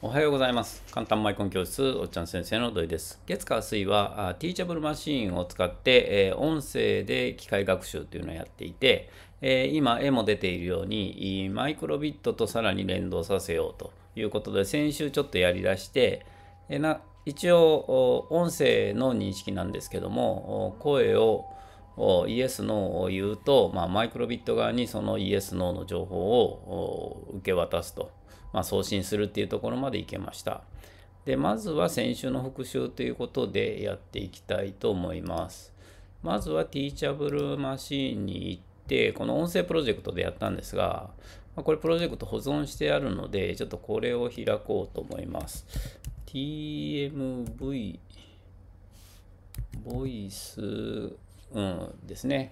おはようございます。簡単マイコン教室、おっちゃん先生の土井です。月火水は、ティーチャブルマシーンを使って、えー、音声で機械学習というのをやっていて、えー、今、絵も出ているように、マイクロビットとさらに連動させようということで、先週ちょっとやりだして、えー、な一応、音声の認識なんですけども、声をイエス、ノーを言うと、まあ、マイクロビット側にそのイエス、ノーの情報を受け渡すと。まあ、送信するっていうところまでいけました。で、まずは先週の復習ということでやっていきたいと思います。まずは Teachable マシーンに行って、この音声プロジェクトでやったんですが、これプロジェクト保存してあるので、ちょっとこれを開こうと思います。tmv ボイス、うん、ですね。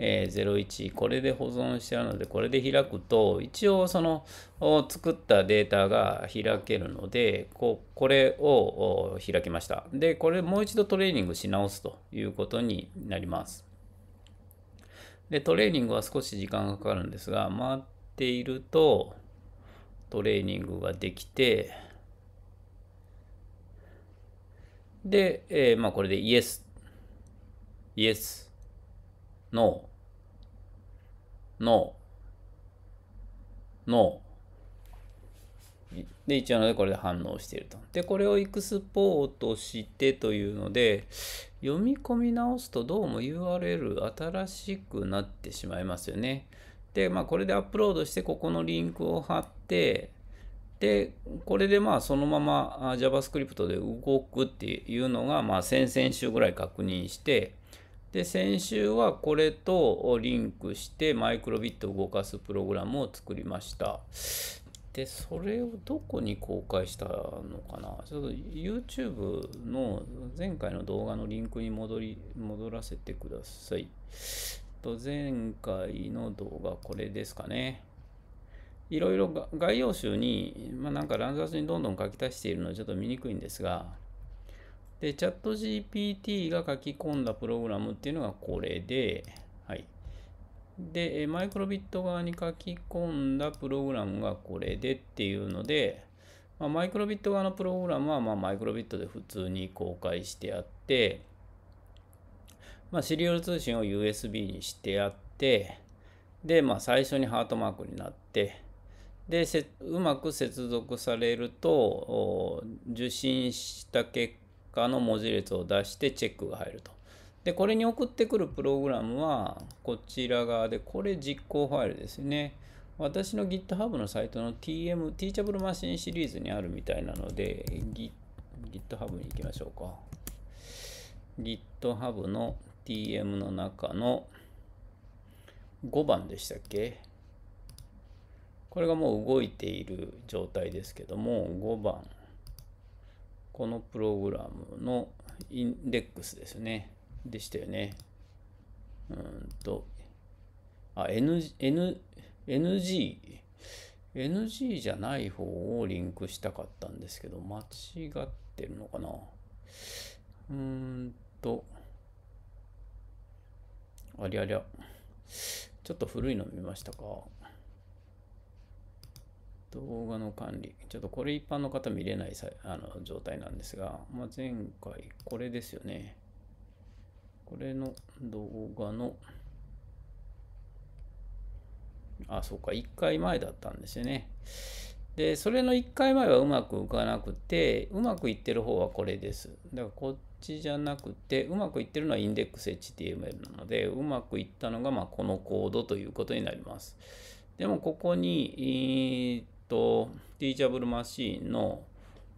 えー、01これで保存してあるのでこれで開くと一応その作ったデータが開けるのでここれを開きましたでこれもう一度トレーニングし直すということになりますでトレーニングは少し時間がかかるんですが回っているとトレーニングができてで、えー、まあこれでイエスイエスノの、の、で、一応これで反応していると。で、これをエクスポートしてというので、読み込み直すとどうも URL 新しくなってしまいますよね。で、まあこれでアップロードして、ここのリンクを貼って、で、これでまあそのまま JavaScript で動くっていうのが、まあ先々週ぐらい確認して、で先週はこれとリンクしてマイクロビットを動かすプログラムを作りました。でそれをどこに公開したのかなちょっと YouTube の前回の動画のリンクに戻り戻らせてください。と前回の動画これですかね。いろいろ概要集に、まあ、なんか乱雑にどんどん書き足しているのでちょっと見にくいんですが、で、チャット GPT が書き込んだプログラムっていうのがこれで、はい。で、マイクロビット側に書き込んだプログラムがこれでっていうので、まあ、マイクロビット側のプログラムは、まあ、マイクロビットで普通に公開してあって、まあ、シリアル通信を USB にしてあって、で、まあ、最初にハートマークになって、で、うまく接続されると、受信した結かの文字列を出してチェックが入ると。で、これに送ってくるプログラムは、こちら側で、これ実行ファイルですね。私の GitHub のサイトの TM、Teachable Machine シリーズにあるみたいなので、GitHub に行きましょうか。GitHub の TM の中の5番でしたっけこれがもう動いている状態ですけども、5番。このプログラムのインデックスですね。でしたよね。うんと、あ、N、N、NG。NG じゃない方をリンクしたかったんですけど、間違ってるのかなうーんと、ありゃりゃ。ちょっと古いの見ましたか。動画の管理。ちょっとこれ一般の方見れないさあの状態なんですが、まあ、前回これですよね。これの動画の、あ、そうか、1回前だったんですよね。で、それの1回前はうまくいかなくて、うまくいってる方はこれです。だからこっちじゃなくて、うまくいってるのはインデックス HTML なので、うまくいったのがまこのコードということになります。でもここに、えーと、ティーチャブルマシーンの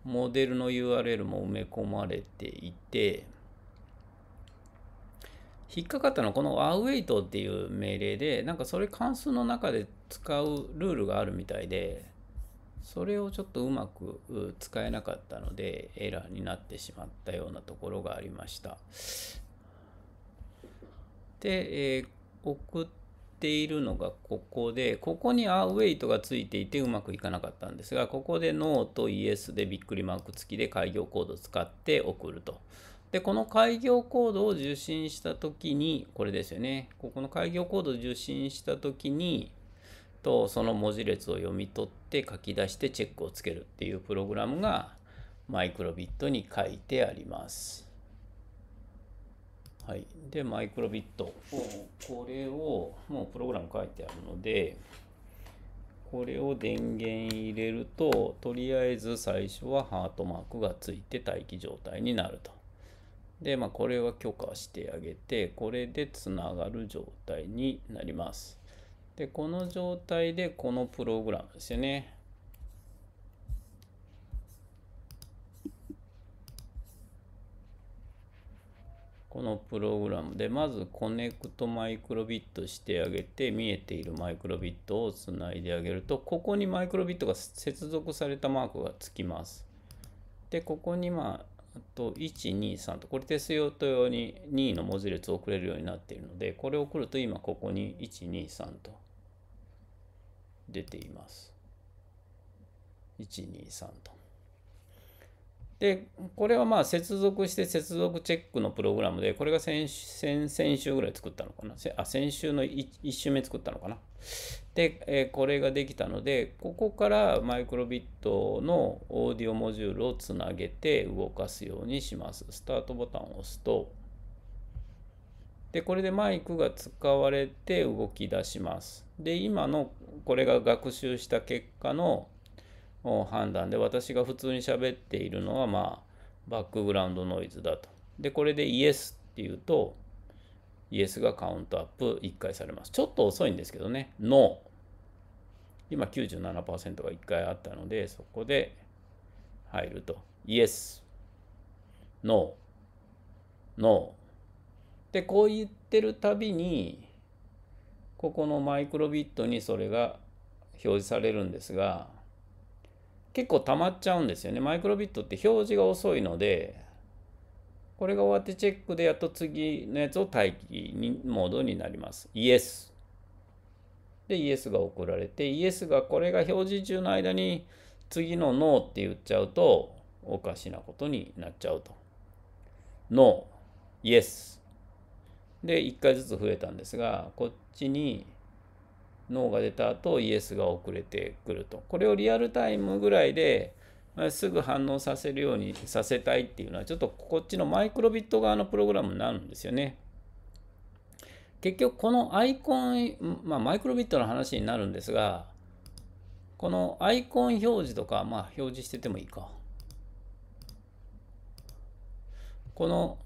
モデルの URL も埋め込まれていて、引っかかったのはこの await っていう命令で、なんかそれ関数の中で使うルールがあるみたいで、それをちょっとうまく使えなかったのでエラーになってしまったようなところがありました。で、えー、送っているのがここで、ここにアウェイトがついていてうまくいかなかったんですが、ここでノーとイエスでびっくりマーク付きで開業コード使って送ると。で、この開業コードを受信したときに、これですよね。ここの開業コードを受信したときに、とその文字列を読み取って書き出してチェックをつけるっていうプログラムがマイクロビットに書いてあります。はい、でマイクロビットをこれをもうプログラム書いてあるのでこれを電源入れるととりあえず最初はハートマークがついて待機状態になるとでまあこれは許可してあげてこれでつながる状態になりますでこの状態でこのプログラムですよねこのプログラムでまずコネクトマイクロビットしてあげて見えているマイクロビットをつないであげるとここにマイクロビットが接続されたマークがつきます。でここにまああと123とこれテス用途用に2の文字列を送れるようになっているのでこれを送ると今ここに123と出ています。123と。で、これはまあ接続して接続チェックのプログラムで、これが先先週ぐらい作ったのかな。あ、先週の 1, 1週目作ったのかな。で、えこれができたので、ここからマイクロビットのオーディオモジュールをつなげて動かすようにします。スタートボタンを押すと、で、これでマイクが使われて動き出します。で、今のこれが学習した結果の判断で私が普通に喋っているのはまあバックグラウンドノイズだと。でこれでイエスっていうとイエスがカウントアップ1回されます。ちょっと遅いんですけどね。ノー。今97%が1回あったのでそこで入ると。イエス。ノー。ノー。でこう言ってるたびにここのマイクロビットにそれが表示されるんですが結構溜まっちゃうんですよね。マイクロビットって表示が遅いので、これが終わってチェックでやっと次のやつを待機にモードになります。イエス。で、イエスが送られて、イエスがこれが表示中の間に次のノーって言っちゃうと、おかしなことになっちゃうと。ノー、イエス。で、1回ずつ増えたんですが、こっちに脳が出た後イエスが遅れてくるとこれをリアルタイムぐらいですぐ反応させるようにさせたいっていうのはちょっとこっちのマイクロビット側のプログラムになるんですよね。結局このアイコン、まあ、マイクロビットの話になるんですがこのアイコン表示とかまあ表示しててもいいかこの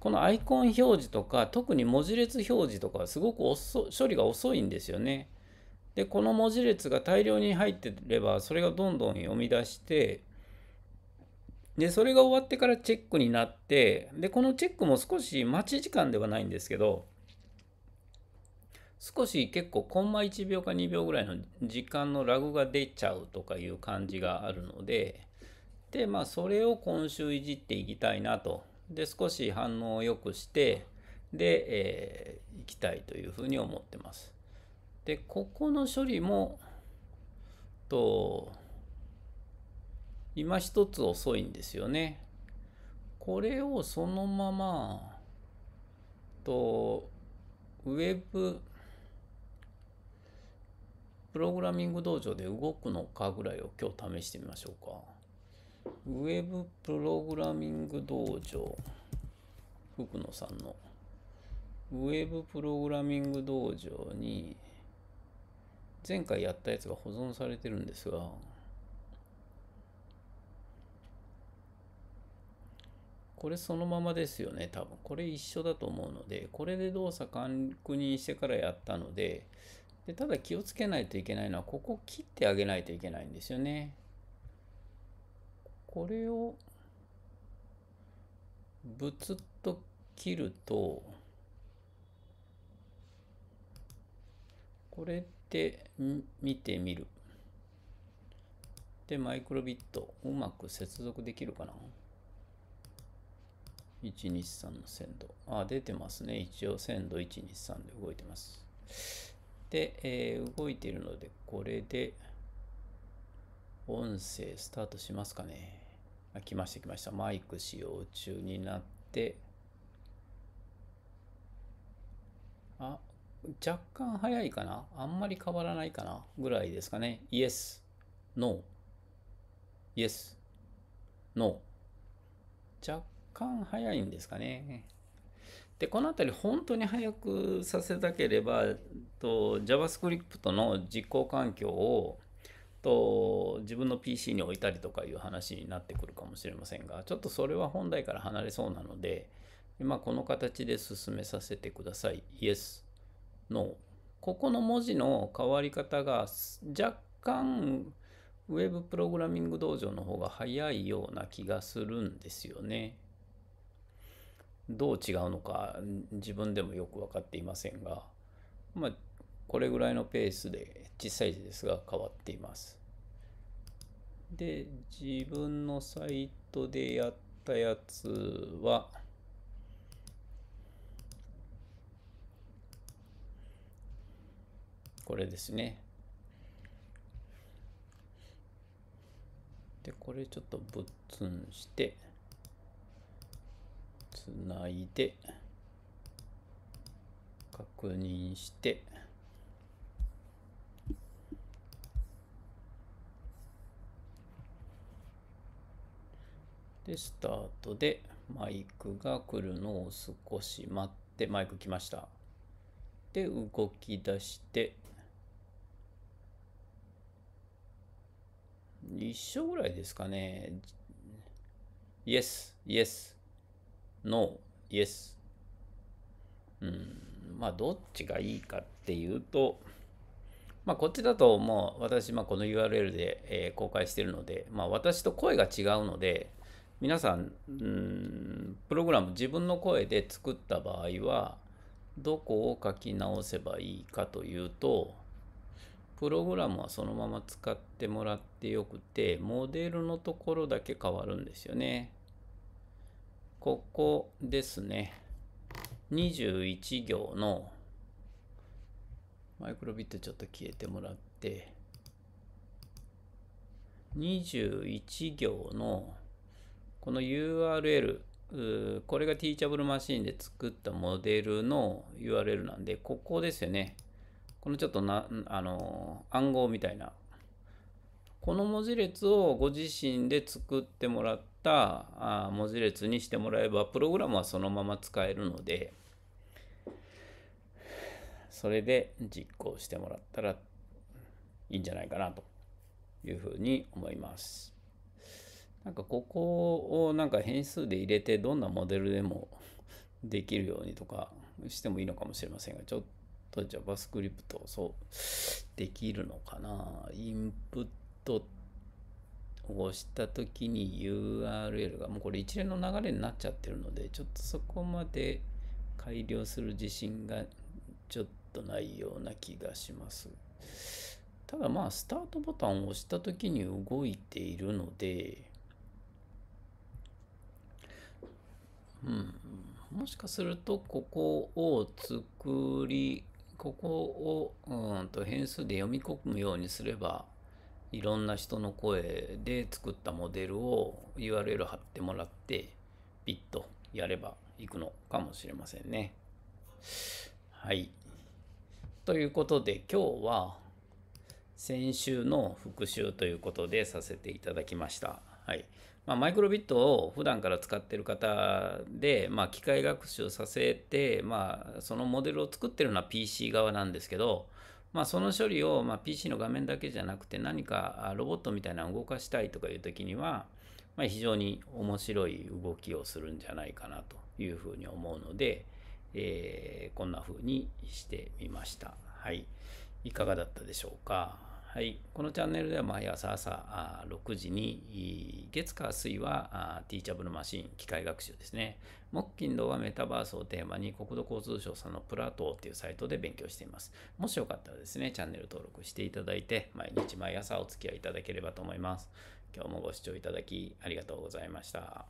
このアイコン表示とか、特に文字列表示とか、すごく処理が遅いんですよね。で、この文字列が大量に入ってれば、それがどんどん読み出して、で、それが終わってからチェックになって、で、このチェックも少し待ち時間ではないんですけど、少し結構コンマ1秒か2秒ぐらいの時間のラグが出ちゃうとかいう感じがあるので、で、まあ、それを今週いじっていきたいなとで少し反応を良くしてで、えー、いきたいというふうに思ってます。でここの処理もと今一つ遅いんですよね。これをそのままとウェブプログラミング道場で動くのかぐらいを今日試してみましょうか。ウェブプログラミング道場。福野さんの。ウェブプログラミング道場に、前回やったやつが保存されてるんですが、これそのままですよね、多分。これ一緒だと思うので、これで動作確認してからやったので、でただ気をつけないといけないのは、ここ切ってあげないといけないんですよね。これをぶつっと切るとこれって見てみるでマイクロビットうまく接続できるかな123の鮮度あ出てますね一応鮮度123で動いてますで、えー、動いているのでこれで音声スタートしますかね来ました来ました。マイク使用中になって、あ、若干早いかなあんまり変わらないかなぐらいですかね。Yes, No, Yes, No。若干早いんですかね。で、この辺り本当に早くさせたければ、と JavaScript の実行環境をと自分の PC に置いたりとかいう話になってくるかもしれませんがちょっとそれは本題から離れそうなので、まこの形で進めさせてください Yes No ここの文字の変わり方が若干ウェブプログラミング道場の方が早いような気がするんですよね。どう違うのか自分でもよく分かっていませんが、まあ、これぐらいのペースで小さい字ですが変わっています。で自分のサイトでやったやつはこれですね。でこれちょっとぶっつんしてつないで確認してで、スタートでマイクが来るのを少し待って、マイク来ました。で、動き出して、一緒ぐらいですかね。Yes, yes, no, yes. うん、まあ、どっちがいいかっていうと、まあ、こっちだともう私、まあ、この URL で、えー、公開してるので、まあ、私と声が違うので、皆さん、んプログラム自分の声で作った場合は、どこを書き直せばいいかというと、プログラムはそのまま使ってもらってよくて、モデルのところだけ変わるんですよね。ここですね。21行の、マイクロビットちょっと消えてもらって、21行のこの URL、これが Teachable ンで作ったモデルの URL なんで、ここですよね。このちょっとな、あの、暗号みたいな。この文字列をご自身で作ってもらったあ文字列にしてもらえば、プログラムはそのまま使えるので、それで実行してもらったらいいんじゃないかなというふうに思います。なんかここをなんか変数で入れてどんなモデルでも できるようにとかしてもいいのかもしれませんが、ちょっと JavaScript をそうできるのかな。インプットを押したときに URL がもうこれ一連の流れになっちゃってるので、ちょっとそこまで改良する自信がちょっとないような気がします。ただまあスタートボタンを押したときに動いているので、うん、もしかするとここを作りここをうんと変数で読み込むようにすればいろんな人の声で作ったモデルを URL 貼ってもらってピッとやればいくのかもしれませんね。はい。ということで今日は先週の復習ということでさせていただきました。はい。まあ、マイクロビットを普段から使ってる方で、まあ、機械学習させて、まあ、そのモデルを作ってるのは PC 側なんですけど、まあ、その処理を、ま PC の画面だけじゃなくて何かロボットみたいなのを動かしたいとかいう時には、ま非常に面白い動きをするんじゃないかなというふうに思うので、えー、こんな風にしてみました。はい。いかがだったでしょうか。はい、このチャンネルでは毎朝朝6時に月火水はティーチャブルマシン機械学習ですね木金土はメタバースをテーマに国土交通省さんのプラトーっていうサイトで勉強していますもしよかったらですねチャンネル登録していただいて毎日毎朝お付き合いいただければと思います今日もご視聴いただきありがとうございました